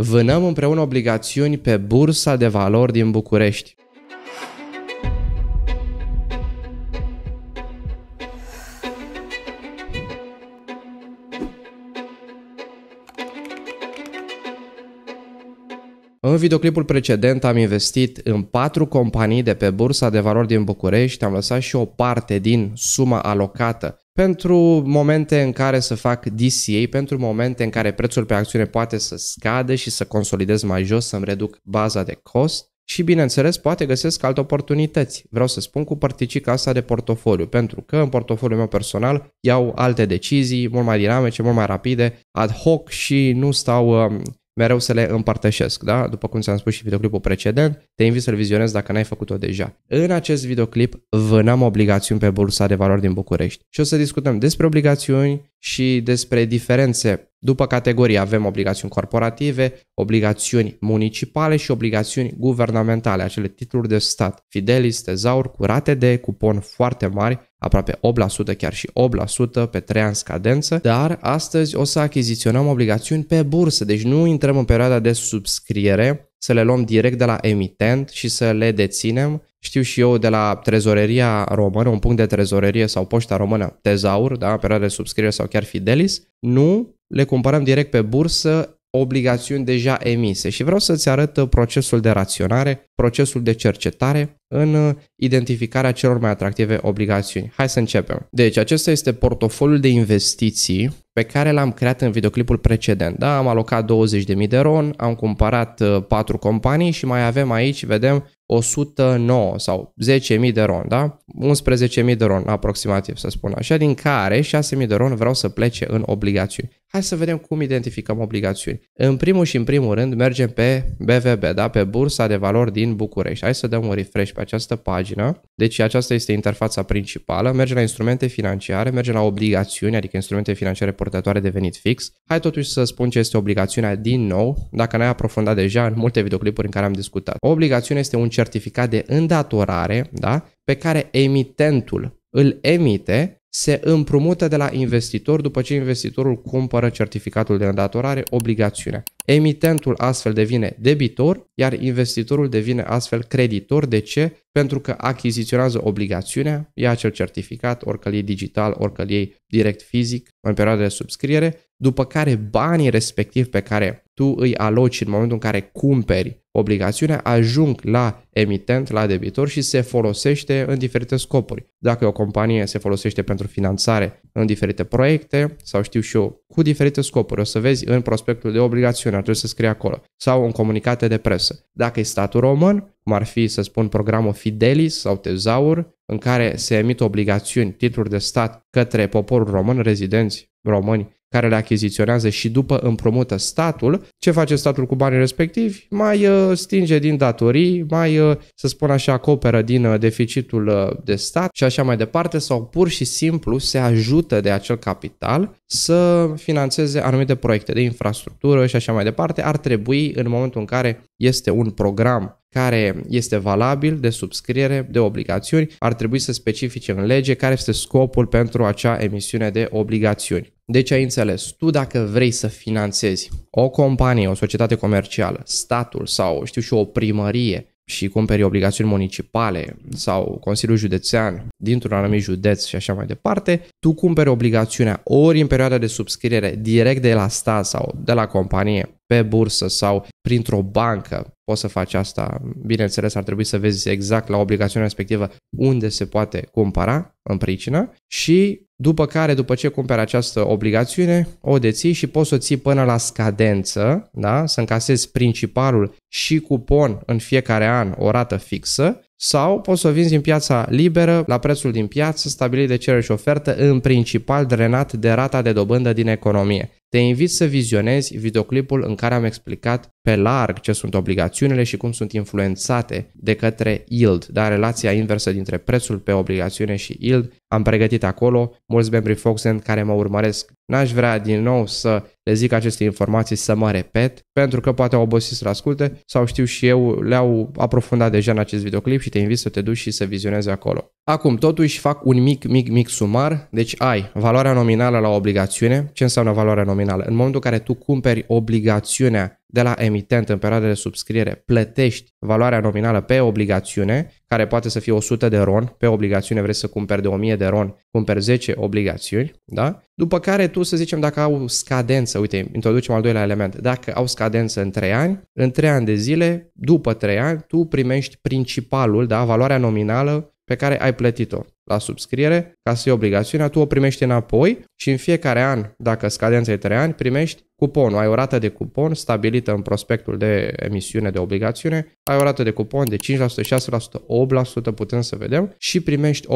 Vânăm împreună obligațiuni pe Bursa de Valori din București. În videoclipul precedent am investit în patru companii de pe Bursa de Valori din București, am lăsat și o parte din suma alocată pentru momente în care să fac DCA, pentru momente în care prețul pe acțiune poate să scadă și să consolidez mai jos, să-mi reduc baza de cost și, bineînțeles, poate găsesc alte oportunități. Vreau să spun cu părticica asta de portofoliu, pentru că în portofoliul meu personal iau alte decizii, mult mai dinamice, mult mai rapide, ad hoc și nu stau um, mereu să le împărtășesc, da? După cum ți-am spus și videoclipul precedent, te invit să-l vizionezi dacă n-ai făcut-o deja. În acest videoclip vânăm obligațiuni pe bursa de valori din București și o să discutăm despre obligațiuni și despre diferențe după categorie avem obligațiuni corporative, obligațiuni municipale și obligațiuni guvernamentale, acele titluri de stat, Fidelis, tezauri, cu rate de cupon foarte mari aproape 8%, chiar și 8% pe 3 ani scadență, dar astăzi o să achiziționăm obligațiuni pe bursă, deci nu intrăm în perioada de subscriere, să le luăm direct de la emitent și să le deținem. Știu și eu de la trezoreria română, un punct de trezorerie sau poșta română, tezaur, da, perioada de subscriere sau chiar Fidelis, nu le cumpărăm direct pe bursă obligațiuni deja emise și vreau să-ți arăt procesul de raționare procesul de cercetare în uh, identificarea celor mai atractive obligațiuni. Hai să începem. Deci, acesta este portofoliul de investiții pe care l-am creat în videoclipul precedent. Da? Am alocat 20.000 de RON, am cumpărat 4 uh, companii și mai avem aici, vedem, 109 sau 10.000 de RON, da? 11.000 de RON aproximativ, să spun așa, din care 6.000 de RON vreau să plece în obligațiuni. Hai să vedem cum identificăm obligațiuni. În primul și în primul rând mergem pe BVB, da? pe Bursa de Valori din București. Hai să dăm un refresh pe această pagină. Deci aceasta este interfața principală. Merge la instrumente financiare, merge la obligațiuni, adică instrumente financiare portatoare de venit fix. Hai totuși să spun ce este obligațiunea din nou, dacă n-ai aprofundat deja în multe videoclipuri în care am discutat. O obligațiune este un certificat de îndatorare, da? pe care emitentul îl emite se împrumută de la investitor după ce investitorul cumpără certificatul de îndatorare, obligațiunea. Emitentul astfel devine debitor, iar investitorul devine astfel creditor. De ce? Pentru că achiziționează obligațiunea, ia acel certificat, oricâl e digital, oricâl e direct fizic, în perioada de subscriere, după care banii respectiv pe care tu îi aloci în momentul în care cumperi Obligațiunea ajung la emitent, la debitor și se folosește în diferite scopuri. Dacă o companie se folosește pentru finanțare în diferite proiecte sau știu și eu, cu diferite scopuri, o să vezi în prospectul de obligațiune, trebuie să scrie acolo, sau în comunicate de presă. Dacă e statul român, cum ar fi, să spun, programul Fidelis sau Tezaur, în care se emit obligațiuni, titluri de stat către poporul român, rezidenți români care le achiziționează și după împrumută statul, ce face statul cu banii respectivi? Mai uh, stinge din datorii, mai, uh, să spun așa, acoperă din uh, deficitul de stat și așa mai departe, sau pur și simplu se ajută de acel capital să financeze anumite proiecte de infrastructură și așa mai departe. Ar trebui, în momentul în care este un program care este valabil de subscriere de obligațiuni, ar trebui să specifice în lege care este scopul pentru acea emisiune de obligațiuni. Deci ai înțeles, tu dacă vrei să finanțezi o companie, o societate comercială, statul sau știu și o primărie și cumperi obligațiuni municipale sau Consiliul Județean dintr-un anumit județ și așa mai departe, tu cumperi obligațiunea ori în perioada de subscriere direct de la stat sau de la companie pe bursă sau printr-o bancă, poți să faci asta. Bineînțeles, ar trebui să vezi exact la obligațiunea respectivă unde se poate cumpăra în pricină și după care, după ce cumperi această obligațiune, o deții și poți să o ții până la scadență, da? să încasezi principalul și cupon în fiecare an, o rată fixă sau poți să o vinzi în piața liberă la prețul din piață stabilit de cerere și ofertă, în principal drenat de rata de dobândă din economie. Te invit să vizionezi videoclipul în care am explicat pe larg ce sunt obligațiunile și cum sunt influențate de către yield, dar relația inversă dintre prețul pe obligațiune și yield. Am pregătit acolo mulți membri Foxen care mă urmăresc. N-aș vrea din nou să le zic aceste informații să mă repet, pentru că poate au obosit să asculte sau știu și eu, le-au aprofundat deja în acest videoclip și te invit să te duci și să vizionezi acolo. Acum, totuși fac un mic, mic, mic sumar, deci ai valoarea nominală la obligațiune. Ce înseamnă valoarea nominală? În momentul în care tu cumperi obligațiunea de la emitent în perioada de subscriere plătești valoarea nominală pe obligațiune care poate să fie 100 de ron, pe obligațiune vrei să cumperi de 1000 de ron, cumperi 10 obligațiuni, da? După care tu să zicem dacă au scadență, uite, introducem al doilea element, dacă au scadență în 3 ani, în 3 ani de zile, după 3 ani, tu primești principalul, da, valoarea nominală pe care ai plătit-o la subscriere, ca să iei obligațiunea, tu o primești înapoi și în fiecare an, dacă scadența e 3 ani, primești cuponul. Ai o rată de cupon stabilită în prospectul de emisiune de obligațiune, ai o rată de cupon de 5%, 6%, 8%, putem să vedem, și primești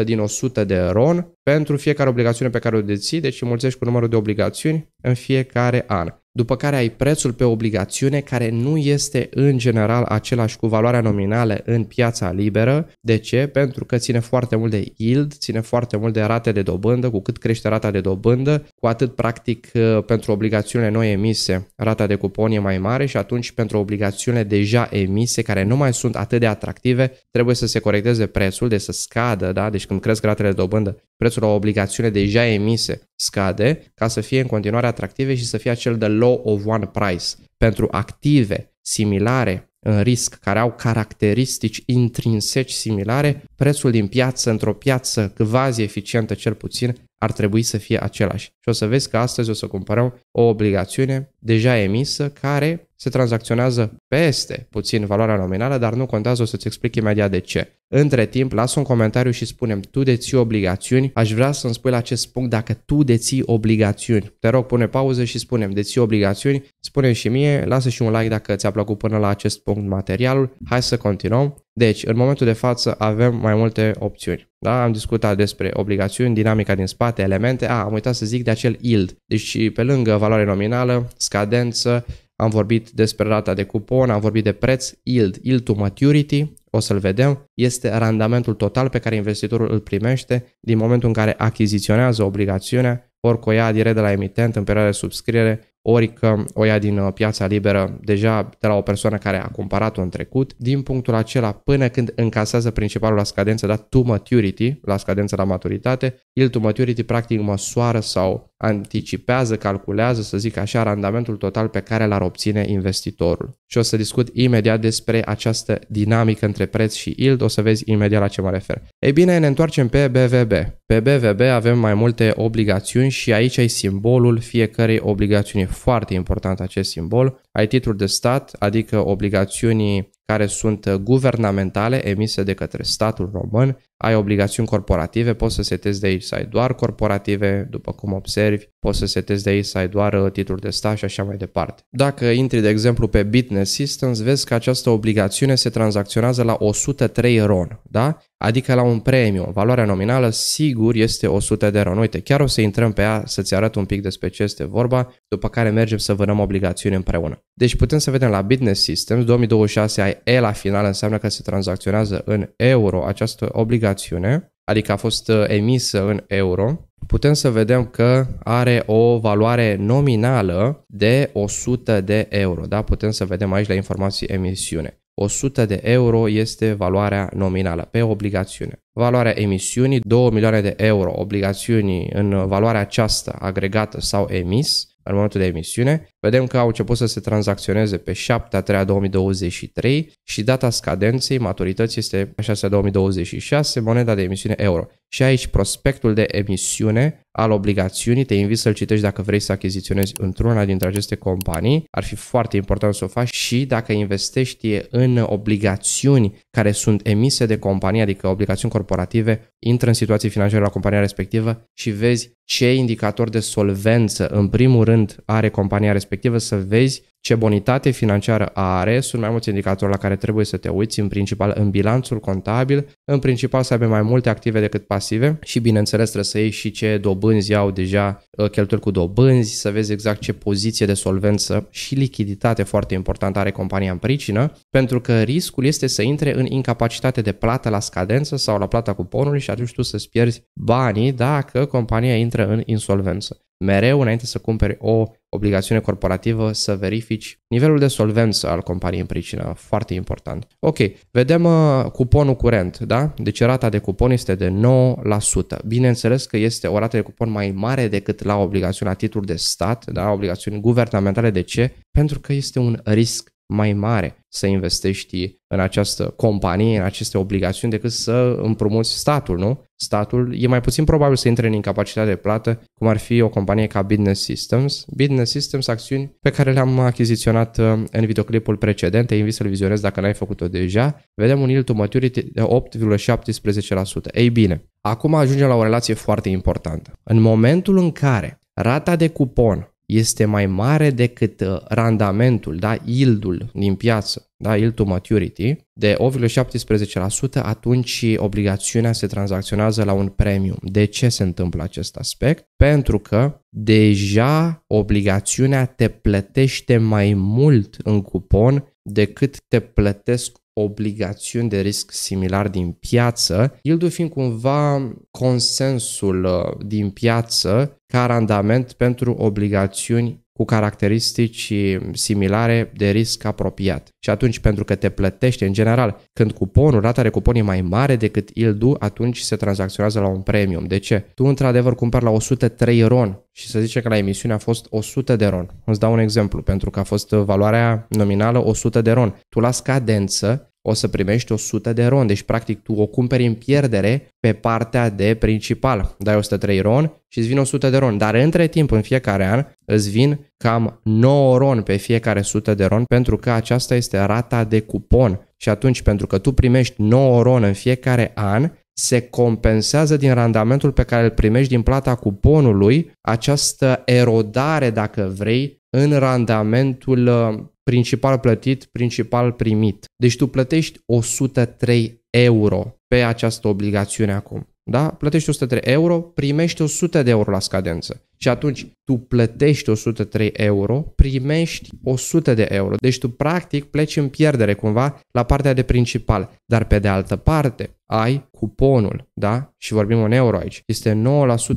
8% din 100 de RON pentru fiecare obligațiune pe care o deții, deci mulțești cu numărul de obligațiuni în fiecare an după care ai prețul pe obligațiune care nu este în general același cu valoarea nominală în piața liberă. De ce? Pentru că ține foarte mult de yield, ține foarte mult de rate de dobândă, cu cât crește rata de dobândă, cu atât practic uh, pentru obligațiunile noi emise rata de cupon e mai mare și atunci pentru obligațiunile deja emise care nu mai sunt atât de atractive, trebuie să se corecteze prețul, de să scadă, da? deci când cresc ratele de dobândă, prețul la obligațiune deja emise scade ca să fie în continuare atractive și să fie acel de low of one price pentru active similare în risc, care au caracteristici intrinseci similare, prețul din piață, într-o piață quasi eficientă cel puțin, ar trebui să fie același. Și o să vezi că astăzi o să comparăm o obligațiune deja emisă care se tranzacționează peste puțin valoarea nominală, dar nu contează, o să-ți explic imediat de ce. Între timp, lasă un comentariu și spunem tu deții obligațiuni, aș vrea să-mi spui la acest punct dacă tu deții obligațiuni. Te rog, pune pauză și spunem deții obligațiuni, spune și mie, lasă și un like dacă ți-a plăcut până la acest punct materialul. Hai să continuăm. Deci, în momentul de față avem mai multe opțiuni. Da? Am discutat despre obligațiuni, dinamica din spate, elemente. A, am uitat să zic de acel yield. Deci, pe lângă valoare nominală, scadență, am vorbit despre rata de cupon, am vorbit de preț, yield, yield to maturity, o să-l vedem, este randamentul total pe care investitorul îl primește din momentul în care achiziționează obligațiunea, ori o ia direct de la emitent în perioada de subscriere ori că o ia din uh, piața liberă deja de la o persoană care a cumpărat-o în trecut, din punctul acela până când încasează principalul la scadență, dar to maturity, la scadență la maturitate, el to maturity practic măsoară sau anticipează, calculează, să zic așa, randamentul total pe care l-ar obține investitorul. Și o să discut imediat despre această dinamică între preț și yield, o să vezi imediat la ce mă refer. Ei bine, ne întoarcem pe BVB. Pe BVB avem mai multe obligațiuni și aici e simbolul fiecărei obligațiuni foarte important acest simbol, ai titluri de stat, adică obligațiunii care sunt guvernamentale emise de către statul român, ai obligațiuni corporative, poți să setezi de aici să ai doar corporative, după cum observi, poți să setezi de aici să ai doar uh, titluri de staj și așa mai departe. Dacă intri, de exemplu, pe Bitness Systems, vezi că această obligațiune se tranzacționează la 103 RON, da? adică la un premiu. Valoarea nominală, sigur, este 100 de RON. Uite, chiar o să intrăm pe ea să-ți arăt un pic despre ce este vorba, după care mergem să vânăm obligațiuni împreună. Deci putem să vedem la Bitness Systems, 2026 ai E la final, înseamnă că se tranzacționează în euro această obligație obligațiune, adică a fost uh, emisă în euro, putem să vedem că are o valoare nominală de 100 de euro. Da? Putem să vedem aici la informații emisiune. 100 de euro este valoarea nominală pe obligațiune. Valoarea emisiunii, 2 milioane de euro obligațiunii în valoarea aceasta agregată sau emis, în momentul de emisiune, vedem că au început să se tranzacționeze pe 7 a 3 a 2023 și data scadenței maturității este 6 a 2026, moneda de emisiune euro. Și aici prospectul de emisiune al obligațiunii, te invit să-l citești dacă vrei să achiziționezi într-una dintre aceste companii. Ar fi foarte important să o faci și dacă investești în obligațiuni care sunt emise de companie, adică obligațiuni corporative, intră în situații financiare la compania respectivă și vezi ce indicator de solvență în primul rând are compania respectivă, să vezi ce bonitate financiară are, sunt mai mulți indicatori la care trebuie să te uiți, în principal în bilanțul contabil, în principal să aibă mai multe active decât pasive și bineînțeles trebuie să iei și ce dobânzi au deja ă, cheltuieli cu dobânzi, să vezi exact ce poziție de solvență și lichiditate foarte importantă are compania în pricină, pentru că riscul este să intre în incapacitate de plată la scadență sau la plata cuponului și atunci tu să-ți pierzi banii dacă compania intră în insolvență mereu înainte să cumperi o obligațiune corporativă să verifici nivelul de solvență al companiei în pricină, foarte important. Ok, vedem uh, cuponul curent, da? Deci rata de cupon este de 9%. Bineînțeles că este o rată de cupon mai mare decât la obligațiunea titlul de stat, da? Obligațiuni guvernamentale. De ce? Pentru că este un risc mai mare să investești în această companie, în aceste obligațiuni, decât să împrumuți statul, nu? Statul e mai puțin probabil să intre în incapacitate de plată, cum ar fi o companie ca Business Systems. Business Systems, acțiuni pe care le-am achiziționat uh, în videoclipul precedent, te invit să-l vizionezi dacă n-ai făcut-o deja. Vedem un yield to maturity de 8,17%. Ei bine, acum ajungem la o relație foarte importantă. În momentul în care rata de cupon este mai mare decât uh, randamentul, da, yield-ul din piață, da, yield to maturity, de 8,17%, atunci obligațiunea se tranzacționează la un premium. De ce se întâmplă acest aspect? Pentru că deja obligațiunea te plătește mai mult în cupon decât te plătesc obligațiuni de risc similar din piață, yieldul fiind cumva consensul uh, din piață ca randament pentru obligațiuni cu caracteristici similare de risc apropiat. Și atunci, pentru că te plătește, în general, când cuponul, rata de cupon e mai mare decât du, atunci se tranzacționează la un premium. De ce? Tu, într-adevăr, cumperi la 103 ron și să zice că la emisiune a fost 100 de ron. Îți dau un exemplu, pentru că a fost valoarea nominală 100 de ron. Tu la scadență o să primești 100 de ron. Deci, practic, tu o cumperi în pierdere pe partea de principal. Dai 103 ron și îți vin 100 de ron. Dar între timp, în fiecare an, îți vin cam 9 ron pe fiecare 100 de ron pentru că aceasta este rata de cupon. Și atunci, pentru că tu primești 9 ron în fiecare an, se compensează din randamentul pe care îl primești din plata cuponului această erodare, dacă vrei, în randamentul uh, principal plătit, principal primit. Deci tu plătești 103 euro pe această obligațiune acum. Da? Plătești 103 euro, primești 100 de euro la scadență. Și atunci tu plătești 103 euro, primești 100 de euro. Deci tu practic pleci în pierdere cumva la partea de principal. Dar pe de altă parte, ai cuponul, da? Și vorbim în euro aici. Este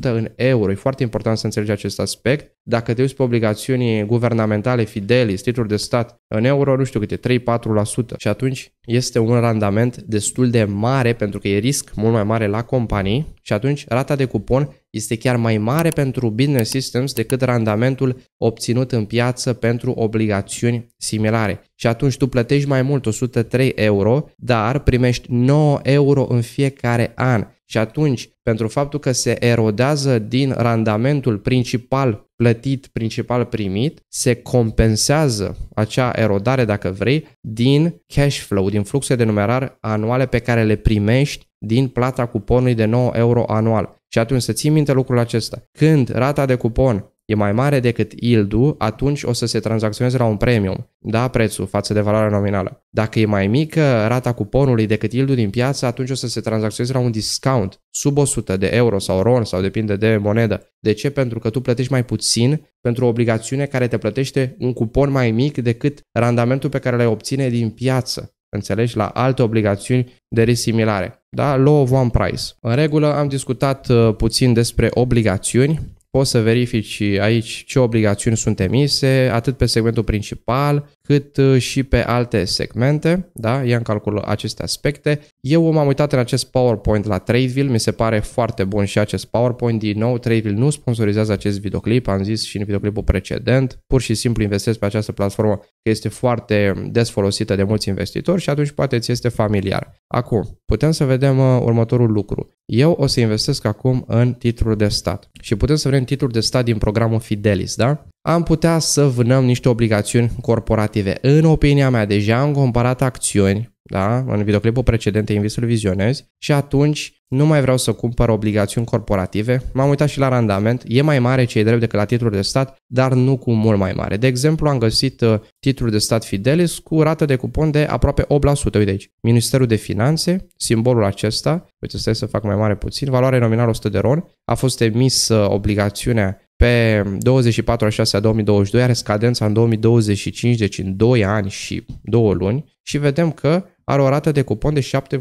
9% în euro. E foarte important să înțelegi acest aspect. Dacă te uiți pe obligațiuni guvernamentale, Fidelis, titluri de stat, în euro, nu știu câte, 3-4%. Și atunci este un randament destul de mare pentru că e risc mult mai mare la companii și atunci rata de cupon este chiar mai mare pentru business systems decât randamentul obținut în piață pentru obligațiuni similare. Și atunci tu plătești mai mult, 103 euro, dar primești 9 euro în fiecare an. Și atunci, pentru faptul că se erodează din randamentul principal plătit, principal primit, se compensează acea erodare, dacă vrei, din cash flow, din fluxul de numerar anuale pe care le primești din plata cuponului de 9 euro anual. Și atunci să ții minte lucrul acesta. Când rata de cupon e mai mare decât yield atunci o să se tranzacționeze la un premium, da, prețul față de valoarea nominală. Dacă e mai mică rata cuponului decât yield din piață, atunci o să se tranzacționeze la un discount sub 100 de euro sau RON sau depinde de monedă. De ce? Pentru că tu plătești mai puțin pentru o obligațiune care te plătește un cupon mai mic decât randamentul pe care l-ai obține din piață. Înțelegi? La alte obligațiuni de risc similare da? low of One Price. În regulă am discutat uh, puțin despre obligațiuni, poți să verifici aici ce obligațiuni sunt emise, atât pe segmentul principal, cât uh, și pe alte segmente, da? ia în calcul aceste aspecte. Eu m-am uitat în acest PowerPoint la Tradeville, mi se pare foarte bun și acest PowerPoint. Din nou, Tradeville nu sponsorizează acest videoclip, am zis și în videoclipul precedent, pur și simplu investesc pe această platformă că este foarte des folosită de mulți investitori și atunci poate ți este familiar. Acum, putem să vedem uh, următorul lucru. Eu o să investesc acum în titlul de stat și putem să vedem titlul de stat din programul Fidelis, da? am putea să vânăm niște obligațiuni corporative. În opinia mea, deja am comparat acțiuni, da? În videoclipul precedent invit să vizionezi și atunci nu mai vreau să cumpăr obligațiuni corporative. M-am uitat și la randament, e mai mare ce e drept decât la titluri de stat, dar nu cu mult mai mare. De exemplu, am găsit uh, titluri de stat Fidelis cu rată de cupon de aproape 8%. Uite aici, Ministerul de Finanțe, simbolul acesta, uite stai să fac mai mare puțin, valoare nominală 100 de ron, a fost emis uh, obligațiunea pe 24 a 6 a 2022 are scadența în 2025, deci în 2 ani și 2 luni și vedem că are o rată de cupon de 7,8%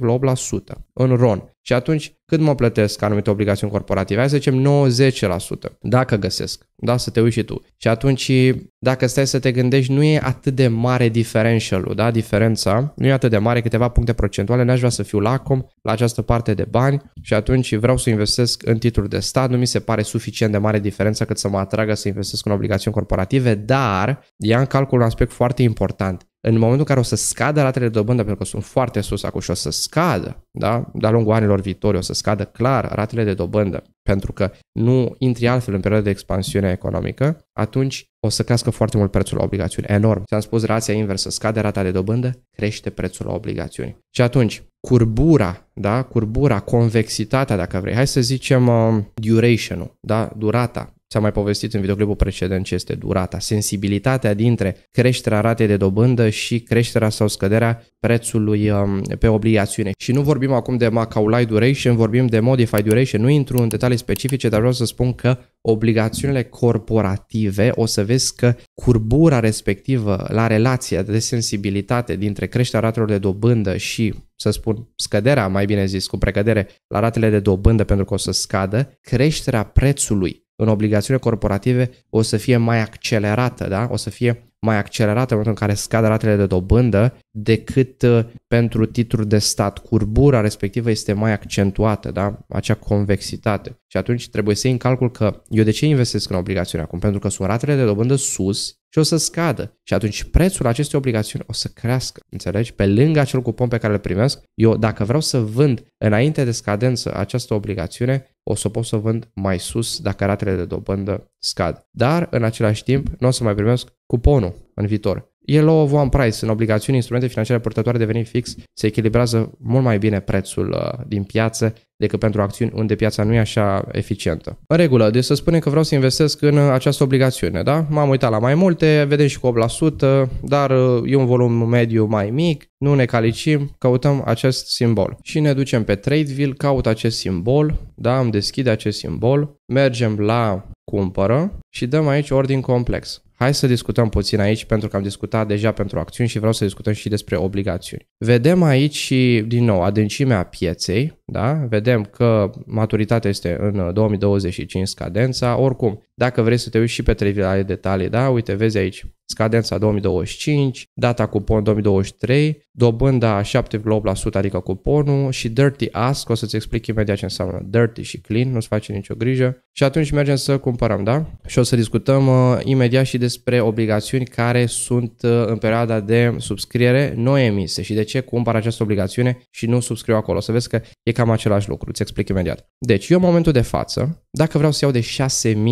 în RON. Și atunci, cât mă plătesc anumite obligațiuni corporative? Hai să zicem 90%, dacă găsesc. Da, să te uiți și tu. Și atunci, dacă stai să te gândești, nu e atât de mare differential da? Diferența nu e atât de mare, câteva puncte procentuale, n-aș vrea să fiu lacom la această parte de bani și atunci vreau să investesc în titluri de stat, nu mi se pare suficient de mare diferența cât să mă atragă să investesc în obligațiuni corporative, dar ia în calcul un aspect foarte important în momentul în care o să scadă ratele de dobândă, pentru că sunt foarte sus acum și o să scadă, da? de-a lungul anilor viitori o să scadă clar ratele de dobândă, pentru că nu intri altfel în perioada de expansiune economică, atunci o să crească foarte mult prețul la obligațiuni, enorm. Ți-am spus rația inversă, scade rata de dobândă, crește prețul la obligațiuni. Și atunci, curbura, da? curbura, convexitatea, dacă vrei, hai să zicem uh, duration-ul, da? durata s am mai povestit în videoclipul precedent ce este durata, sensibilitatea dintre creșterea ratei de dobândă și creșterea sau scăderea prețului um, pe obligațiune. Și nu vorbim acum de Macaulay Duration, vorbim de Modified Duration, nu intru în detalii specifice, dar vreau să spun că obligațiunile corporative o să vezi că curbura respectivă la relația de sensibilitate dintre creșterea ratelor de dobândă și să spun, scăderea, mai bine zis, cu precădere la ratele de dobândă pentru că o să scadă, creșterea prețului în obligațiunile corporative o să fie mai accelerată, da? O să fie mai accelerată în momentul în care scad ratele de dobândă decât uh, pentru titluri de stat. Curbura respectivă este mai accentuată, da? Acea convexitate. Și atunci trebuie să iei în calcul că eu de ce investesc în obligațiuni acum? Pentru că sunt ratele de dobândă sus și o să scadă. Și atunci prețul acestei obligațiuni o să crească, înțelegi? Pe lângă acel cupon pe care îl primesc, eu dacă vreau să vând înainte de scadență această obligațiune, o să pot să vând mai sus dacă ratele de dobândă scad. Dar, în același timp, nu o să mai primesc cuponul în viitor. E low of one price. În obligațiuni, instrumente financiare purtătoare de venit fix se echilibrează mult mai bine prețul uh, din piață decât pentru acțiuni unde piața nu e așa eficientă. În regulă, deci să spunem că vreau să investesc în uh, această obligațiune, da? M-am uitat la mai multe, vedem și cu 8%, dar uh, e un volum mediu mai mic, nu ne calicim, căutăm acest simbol. Și ne ducem pe Tradeville, caut acest simbol, da, îmi deschide acest simbol, mergem la cumpără și dăm aici ordin complex. Hai să discutăm puțin aici pentru că am discutat deja pentru acțiuni și vreau să discutăm și despre obligațiuni. Vedem aici și, din nou, adâncimea pieței, da? Vedem că maturitatea este în 2025 uh, scadența. Oricum, dacă vrei să te uiți și pe triviale detalii, da? Uite, vezi aici scadența 2025, data cupon 2023, dobânda 7,8%, adică cuponul și Dirty Ask, o să-ți explic imediat ce înseamnă Dirty și Clean, nu-ți face nicio grijă. Și atunci mergem să cumpărăm, da? Și o să discutăm uh, imediat și de despre obligațiuni care sunt uh, în perioada de subscriere noi emise și de ce cumpăr această obligațiune și nu subscriu acolo. O să vezi că e cam același lucru, îți explic imediat. Deci, eu în momentul de față, dacă vreau să iau de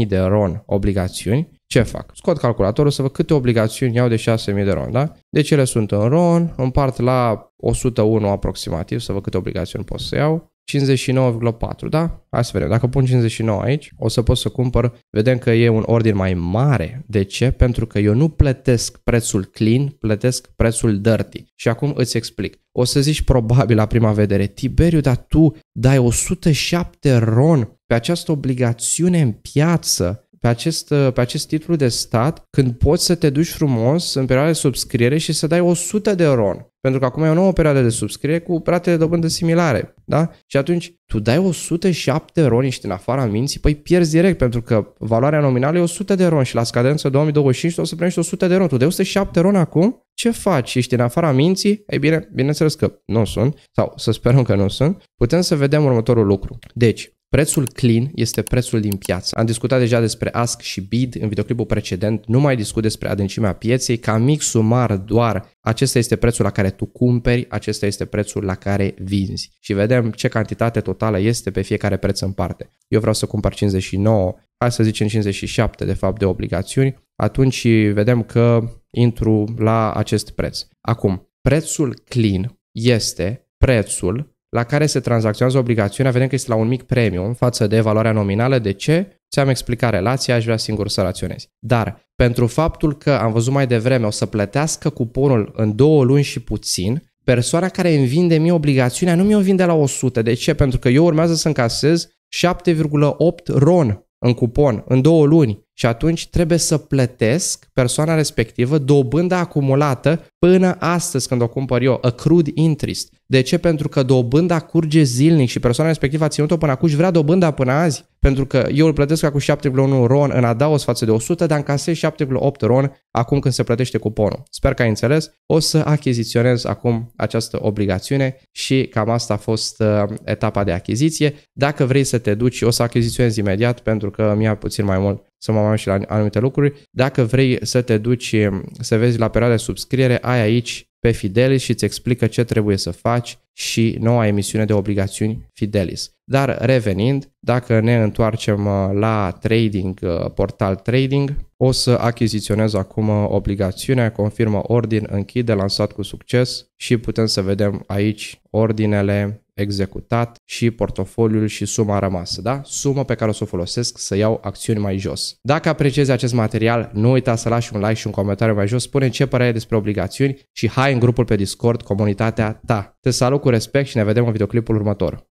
6.000 de RON obligațiuni, ce fac? Scot calculatorul să văd câte obligațiuni iau de 6.000 de RON, da? Deci ele sunt în RON, împart la 101 aproximativ, să văd câte obligațiuni pot să iau 59,4, da? Hai să vedem. Dacă pun 59 aici, o să pot să cumpăr. Vedem că e un ordin mai mare. De ce? Pentru că eu nu plătesc prețul clean, plătesc prețul dirty. Și acum îți explic. O să zici probabil la prima vedere, Tiberiu, dar tu dai 107 ron pe această obligațiune în piață pe acest, uh, pe acest titlu de stat când poți să te duci frumos în perioada de subscriere și să dai 100 de RON. Pentru că acum e o nouă perioadă de subscriere cu rate de dobândă similare. Da? Și atunci tu dai 107 RON și în afara minții, păi pierzi direct pentru că valoarea nominală e 100 de RON și la scadență 2025 tu o să primești 100 de RON. Tu dai 107 RON acum ce faci? Ești în afara minții? Ei bine, bineînțeles că nu sunt, sau să sperăm că nu sunt. Putem să vedem următorul lucru. Deci, Prețul clean este prețul din piață. Am discutat deja despre ask și bid în videoclipul precedent, nu mai discut despre adâncimea pieței, ca mic sumar doar acesta este prețul la care tu cumperi, acesta este prețul la care vinzi. Și vedem ce cantitate totală este pe fiecare preț în parte. Eu vreau să cumpăr 59, hai să zicem 57 de fapt de obligațiuni, atunci vedem că intru la acest preț. Acum, prețul clean este prețul la care se tranzacționează obligațiunea, vedem că este la un mic premium față de valoarea nominală. De ce? Ți-am explicat relația, aș vrea singur să raționezi. Dar pentru faptul că am văzut mai devreme o să plătească cuponul în două luni și puțin, persoana care îmi vinde mie obligațiunea nu mi-o vinde la 100. De ce? Pentru că eu urmează să încasez 7,8 RON în cupon în două luni și atunci trebuie să plătesc persoana respectivă dobânda acumulată până astăzi când o cumpăr eu, accrued interest. De ce? Pentru că dobânda curge zilnic și persoana respectivă a ținut-o până acum și vrea dobânda până azi. Pentru că eu îl plătesc acum 7,1 RON în adaos față de 100, dar încasez 7,8 RON acum când se plătește cuponul. Sper că ai înțeles. O să achiziționez acum această obligațiune și cam asta a fost uh, etapa de achiziție. Dacă vrei să te duci, o să achiziționezi imediat pentru că mi-a puțin mai mult sau mai și la anumite lucruri. Dacă vrei să te duci să vezi la perioada de subscriere, ai aici pe Fidelis și îți explică ce trebuie să faci și noua emisiune de obligațiuni Fidelis. Dar revenind, dacă ne întoarcem uh, la trading, uh, portal trading, o să achiziționez acum uh, obligațiunea, confirmă ordin, închide, lansat cu succes și putem să vedem aici ordinele executat și portofoliul și suma rămasă, da? Suma pe care o să o folosesc să iau acțiuni mai jos. Dacă apreciezi acest material, nu uita să lași un like și un comentariu mai jos, spune ce părere ai despre obligațiuni și hai în grupul pe Discord, comunitatea ta. Te salut cu respect și ne vedem în videoclipul următor.